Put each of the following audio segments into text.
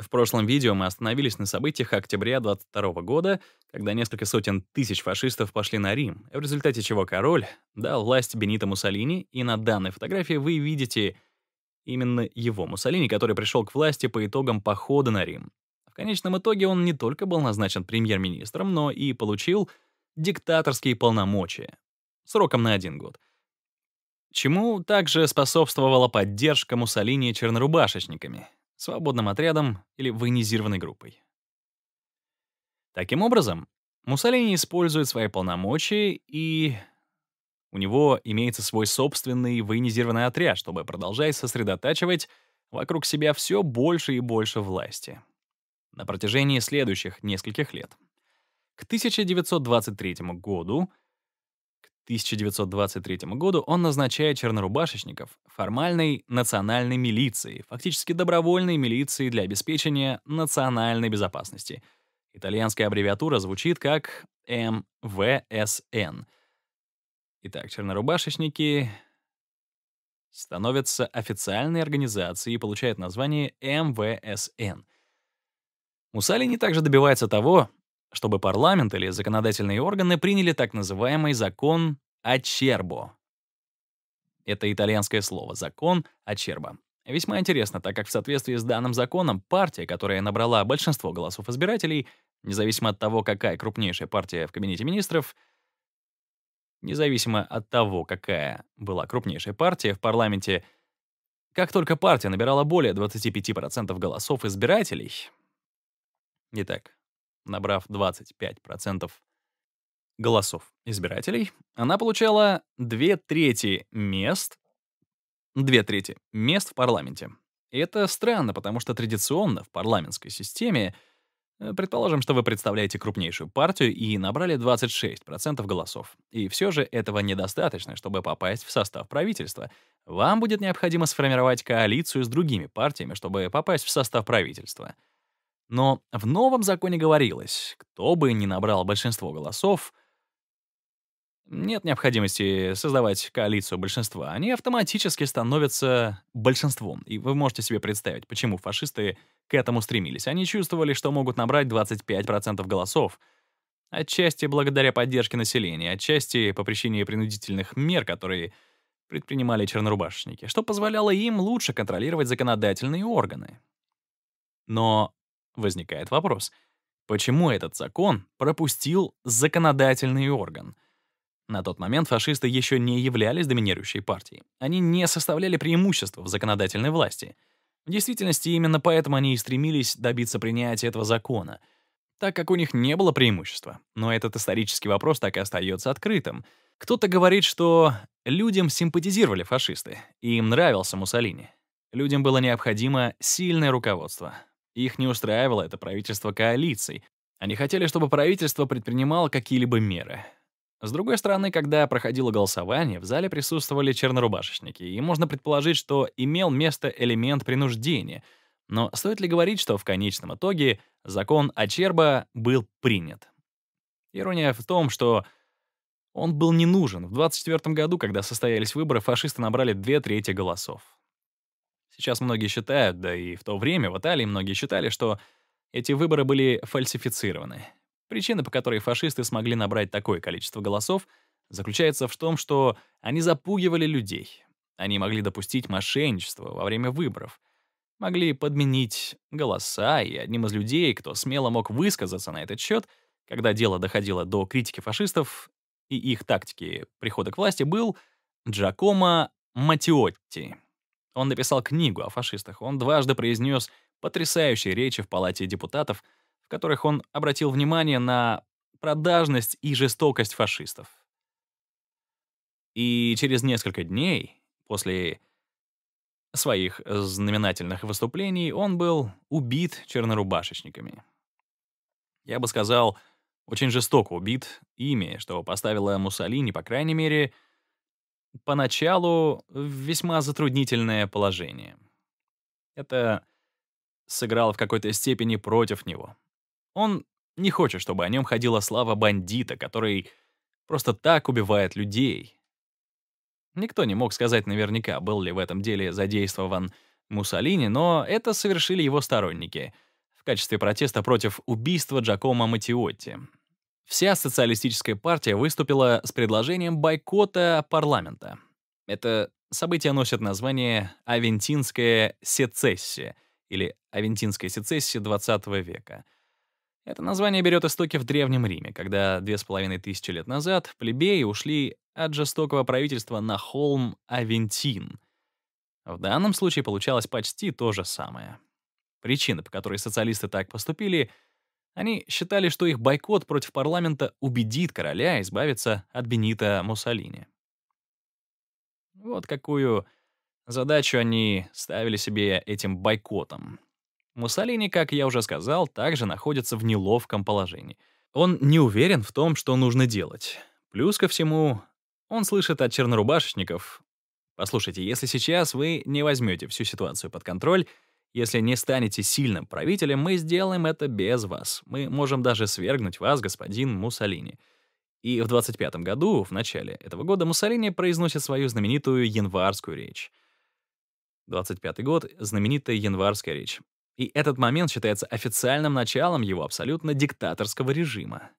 В прошлом видео мы остановились на событиях октября 22 года, когда несколько сотен тысяч фашистов пошли на Рим, в результате чего король дал власть Бенито Муссолини, и на данной фотографии вы видите именно его Муссолини, который пришел к власти по итогам похода на Рим. В конечном итоге он не только был назначен премьер-министром, но и получил диктаторские полномочия сроком на один год — чему также способствовала поддержка Муссолини чернорубашечниками, свободным отрядом или военизированной группой. Таким образом, Муссолини использует свои полномочия, и у него имеется свой собственный военизированный отряд, чтобы продолжать сосредотачивать вокруг себя все больше и больше власти на протяжении следующих нескольких лет. К 1923 году — 1923 году он назначает чернорубашечников формальной национальной милицией, фактически добровольной милицией для обеспечения национальной безопасности. Итальянская аббревиатура звучит как МВСН. Итак, чернорубашечники становятся официальной организацией и получают название МВСН. Муссолини также добивается того, чтобы парламент или законодательные органы приняли так называемый закон «Ачербо». Это итальянское слово «закон Ачербо». Весьма интересно, так как в соответствии с данным законом партия, которая набрала большинство голосов избирателей, независимо от того, какая крупнейшая партия в кабинете министров, независимо от того, какая была крупнейшая партия в парламенте, как только партия набирала более 25% голосов избирателей... Итак, набрав 25% голосов избирателей, она получала две трети мест, две трети мест в парламенте. И это странно, потому что традиционно в парламентской системе, э, предположим, что вы представляете крупнейшую партию и набрали 26% голосов, и все же этого недостаточно, чтобы попасть в состав правительства. Вам будет необходимо сформировать коалицию с другими партиями, чтобы попасть в состав правительства — но в новом законе говорилось, кто бы ни набрал большинство голосов, нет необходимости создавать коалицию большинства. Они автоматически становятся большинством. И вы можете себе представить, почему фашисты к этому стремились. Они чувствовали, что могут набрать 25% голосов. Отчасти благодаря поддержке населения, отчасти по причине принудительных мер, которые предпринимали чернорубашечники, что позволяло им лучше контролировать законодательные органы. Но Возникает вопрос, почему этот закон пропустил законодательный орган? На тот момент фашисты еще не являлись доминирующей партией. Они не составляли преимущества в законодательной власти. В действительности, именно поэтому они и стремились добиться принятия этого закона, так как у них не было преимущества. Но этот исторический вопрос так и остается открытым. Кто-то говорит, что людям симпатизировали фашисты, и им нравился Муссолини. Людям было необходимо сильное руководство, их не устраивало это правительство коалиций. Они хотели, чтобы правительство предпринимало какие-либо меры. С другой стороны, когда проходило голосование, в зале присутствовали чернорубашечники, и можно предположить, что имел место элемент принуждения. Но стоит ли говорить, что в конечном итоге закон Ачерба был принят? Ирония в том, что он был не нужен. В 24 году, когда состоялись выборы, фашисты набрали две трети голосов. Сейчас многие считают, да и в то время в Италии многие считали, что эти выборы были фальсифицированы. Причина, по которой фашисты смогли набрать такое количество голосов, заключается в том, что они запугивали людей. Они могли допустить мошенничество во время выборов, могли подменить голоса, и одним из людей, кто смело мог высказаться на этот счет, когда дело доходило до критики фашистов и их тактики прихода к власти, был Джакомо Матиотти. Он написал книгу о фашистах. Он дважды произнес потрясающие речи в Палате депутатов, в которых он обратил внимание на продажность и жестокость фашистов. И через несколько дней после своих знаменательных выступлений он был убит чернорубашечниками. Я бы сказал, очень жестоко убит ими, что поставило Муссолини, по крайней мере, поначалу весьма затруднительное положение. Это сыграло в какой-то степени против него. Он не хочет, чтобы о нем ходила слава бандита, который просто так убивает людей. Никто не мог сказать наверняка, был ли в этом деле задействован Муссолини, но это совершили его сторонники в качестве протеста против убийства Джакомо Матиотти, Вся социалистическая партия выступила с предложением бойкота парламента. Это событие носит название «Авентинская сецессия» или «Авентинская сецессия XX века». Это название берет истоки в Древнем Риме, когда две с половиной тысячи лет назад плебеи ушли от жестокого правительства на холм Авентин. В данном случае получалось почти то же самое. Причина, по которой социалисты так поступили — они считали, что их бойкот против парламента убедит короля избавиться от Бенита Муссолини. Вот какую задачу они ставили себе этим бойкотом. Муссолини, как я уже сказал, также находится в неловком положении. Он не уверен в том, что нужно делать. Плюс ко всему, он слышит от чернорубашечников, «Послушайте, если сейчас вы не возьмете всю ситуацию под контроль, если не станете сильным правителем, мы сделаем это без вас. Мы можем даже свергнуть вас, господин Муссолини. И в 25 году, в начале этого года, Муссолини произносит свою знаменитую январскую речь. 25 год — знаменитая январская речь. И этот момент считается официальным началом его абсолютно диктаторского режима.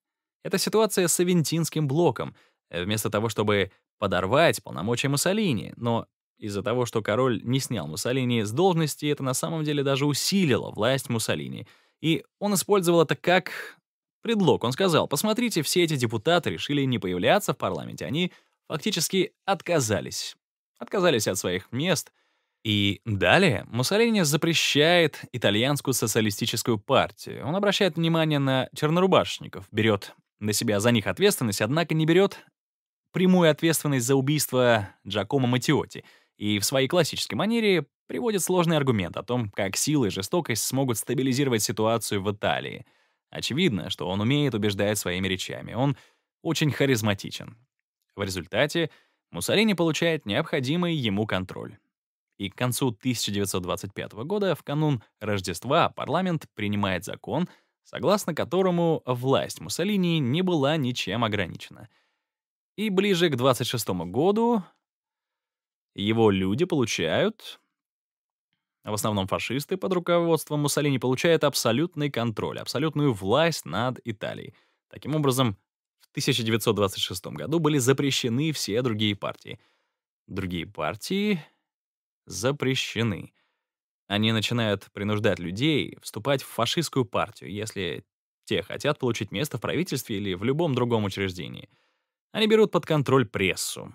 Это ситуация с Авентинским блоком. Вместо того, чтобы подорвать полномочия Муссолини, но из-за того, что король не снял Муссолини с должности, это на самом деле даже усилило власть Муссолини. И он использовал это как предлог. Он сказал, посмотрите, все эти депутаты решили не появляться в парламенте. Они фактически отказались. Отказались от своих мест. И далее Муссолини запрещает итальянскую социалистическую партию. Он обращает внимание на чернорубашников, берет на себя за них ответственность, однако не берет прямую ответственность за убийство Джакомо Матиоти — и в своей классической манере приводит сложный аргумент о том, как сила и жестокость смогут стабилизировать ситуацию в Италии. Очевидно, что он умеет убеждать своими речами. Он очень харизматичен. В результате Муссолини получает необходимый ему контроль. И к концу 1925 года, в канун Рождества, парламент принимает закон, согласно которому власть Муссолини не была ничем ограничена. И ближе к 26 году его люди получают... В основном фашисты под руководством Муссолини получают абсолютный контроль, абсолютную власть над Италией. Таким образом, в 1926 году были запрещены все другие партии. Другие партии запрещены. Они начинают принуждать людей вступать в фашистскую партию, если те хотят получить место в правительстве или в любом другом учреждении. Они берут под контроль прессу,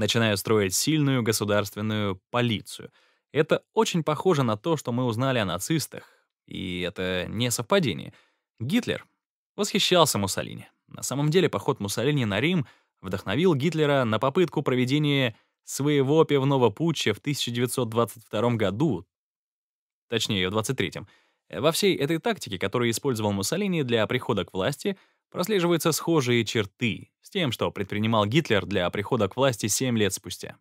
начиная строить сильную государственную полицию. Это очень похоже на то, что мы узнали о нацистах, и это не совпадение. Гитлер восхищался Муссолини. На самом деле поход Муссолини на Рим вдохновил Гитлера на попытку проведения своего пивного путча в 1922 году, точнее, в 23-м. Во всей этой тактике, которую использовал Муссолини для прихода к власти — прослеживаются схожие черты с тем, что предпринимал Гитлер для прихода к власти 7 лет спустя.